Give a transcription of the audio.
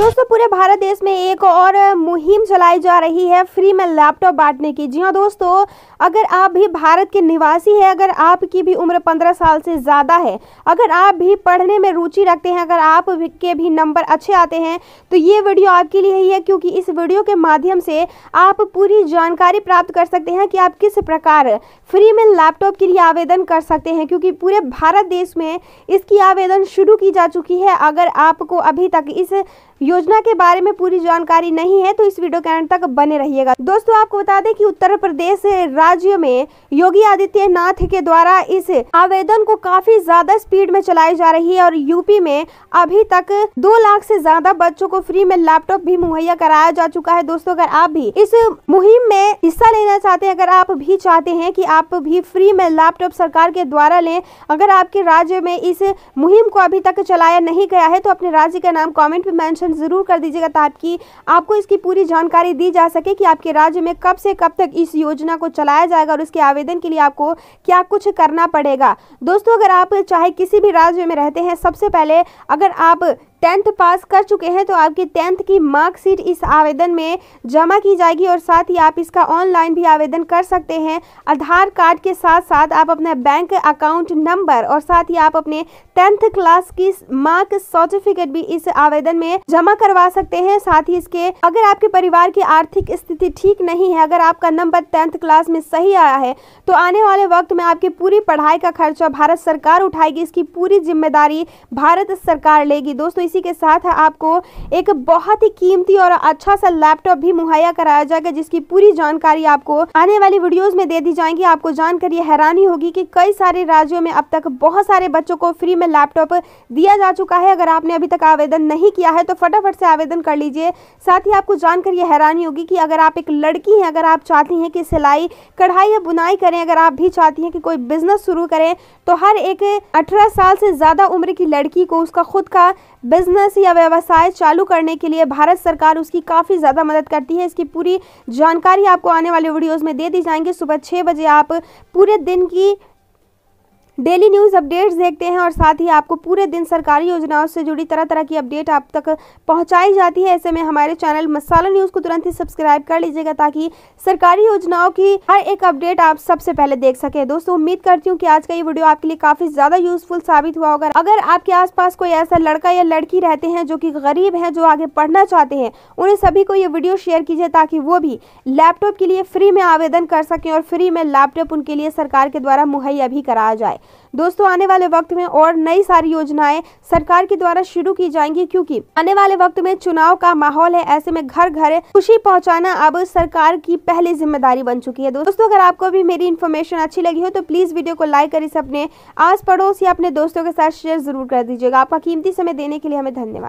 दोस्तों पूरे भारत देश में एक और मुहिम चलाई जा रही है फ्री में लैपटॉप बांटने की जी हाँ दोस्तों अगर आप भी भारत के निवासी हैं अगर आपकी भी उम्र 15 साल से ज़्यादा है अगर आप भी पढ़ने में रुचि रखते हैं अगर आप के भी नंबर अच्छे आते हैं तो ये वीडियो आपके लिए ही है क्योंकि इस वीडियो के माध्यम से आप पूरी जानकारी प्राप्त कर सकते हैं कि आप किस प्रकार फ्री में लैपटॉप के लिए आवेदन कर सकते हैं क्योंकि पूरे भारत देश में इसकी आवेदन शुरू की जा चुकी है अगर आपको अभी तक इस योजना के बारे में पूरी जानकारी नहीं है तो इस वीडियो के अंत तक बने रहिएगा दोस्तों आपको बता दें कि उत्तर प्रदेश राज्य में योगी आदित्यनाथ के द्वारा इस आवेदन को काफी ज्यादा स्पीड में चलाई जा रही है और यूपी में अभी तक दो लाख से ज्यादा बच्चों को फ्री में लैपटॉप भी मुहैया कराया जा चुका है दोस्तों अगर आप भी इस मुहिम में हिस्सा लेना चाहते हैं अगर आप भी चाहते हैं की आप भी फ्री में लैपटॉप सरकार के द्वारा लें अगर आपके राज्य में इस मुहिम को अभी तक चलाया नहीं गया है तो अपने राज्य का नाम कॉमेंट में मैंशन ज़रूर कर दीजिएगा ताकि आपको इसकी पूरी जानकारी दी जा सके कि आपके राज्य में कब से कब तक इस योजना को चलाया जाएगा और इसके आवेदन के लिए आपको क्या कुछ करना पड़ेगा दोस्तों अगर आप चाहे किसी भी राज्य में रहते हैं सबसे पहले अगर आप टेंथ पास कर चुके हैं तो आपकी टेंथ की मार्कशीट इस आवेदन में जमा की जाएगी और साथ ही आप इसका ऑनलाइन भी आवेदन कर सकते हैं आधार कार्ड के साथ साथ आप अपना बैंक अकाउंट नंबर और साथ ही आप अपने टेंथ क्लास की मार्क सर्टिफिकेट भी इस आवेदन में जमा करवा सकते हैं साथ ही इसके अगर आपके परिवार की आर्थिक स्थिति ठीक नहीं है अगर आपका नंबर टेंथ क्लास में सही आया है तो आने वाले वक्त में आपकी पूरी पढ़ाई का खर्चा भारत सरकार उठाएगी इसकी पूरी जिम्मेदारी भारत सरकार लेगी दोस्तों इसी के साथ आपको एक बहुत ही कीमती और अच्छा सा लैपटॉप भी मुहैया कराया जाएगा जिसकी पूरी जानकारी आपको आने वाली वीडियोस में दे दी जाएंगी आपको जानकर ये हैरानी होगी कि कई सारे राज्यों में अब तक बहुत सारे बच्चों को फ्री में लैपटॉप दिया जा चुका है अगर आपने अभी तक आवेदन नहीं किया है तो फटाफट से आवेदन कर लीजिए साथ ही आपको जानकर यह हैरानी होगी कि अगर आप एक लड़की हैं अगर आप चाहती हैं कि सिलाई कढ़ाई या बुनाई करें अगर आप भी चाहती हैं कि कोई बिजनेस शुरू करें तो हर एक अठारह साल से ज़्यादा उम्र की लड़की को उसका खुद का बिजनेस या व्यवसाय चालू करने के लिए भारत सरकार उसकी काफ़ी ज़्यादा मदद करती है इसकी पूरी जानकारी आपको आने वाले वीडियोज़ में दे दी जाएंगी सुबह छः बजे आप पूरे दिन की डेली न्यूज़ अपडेट्स देखते हैं और साथ ही आपको पूरे दिन सरकारी योजनाओं से जुड़ी तरह तरह की अपडेट आप तक पहुंचाई जाती है ऐसे में हमारे चैनल मसाला न्यूज़ को तुरंत ही सब्सक्राइब कर लीजिएगा ताकि सरकारी योजनाओं की हर एक अपडेट आप सबसे पहले देख सकें दोस्तों उम्मीद करती हूँ कि आज का ये वीडियो आपके लिए काफ़ी ज़्यादा यूजफुल साबित हुआ होगा अगर आपके आस कोई ऐसा लड़का या लड़की रहते हैं जो कि गरीब हैं जो आगे पढ़ना चाहते हैं उन्हें सभी को ये वीडियो शेयर कीजिए ताकि वो भी लैपटॉप के लिए फ्री में आवेदन कर सकें और फ्री में लैपटॉप उनके लिए सरकार के द्वारा मुहैया भी कराया जाए दोस्तों आने वाले वक्त में और नई सारी योजनाएं सरकार के द्वारा शुरू की जाएंगी क्योंकि आने वाले वक्त में चुनाव का माहौल है ऐसे में घर घर खुशी पहुंचाना अब सरकार की पहली जिम्मेदारी बन चुकी है दोस्तों अगर आपको भी मेरी इन्फॉर्मेशन अच्छी लगी हो तो प्लीज वीडियो को लाइक कर इसे अपने आस पड़ोस या अपने दोस्तों के साथ शेयर जरूर कर दीजिएगा आपका कीमती समय देने के लिए हमें धन्यवाद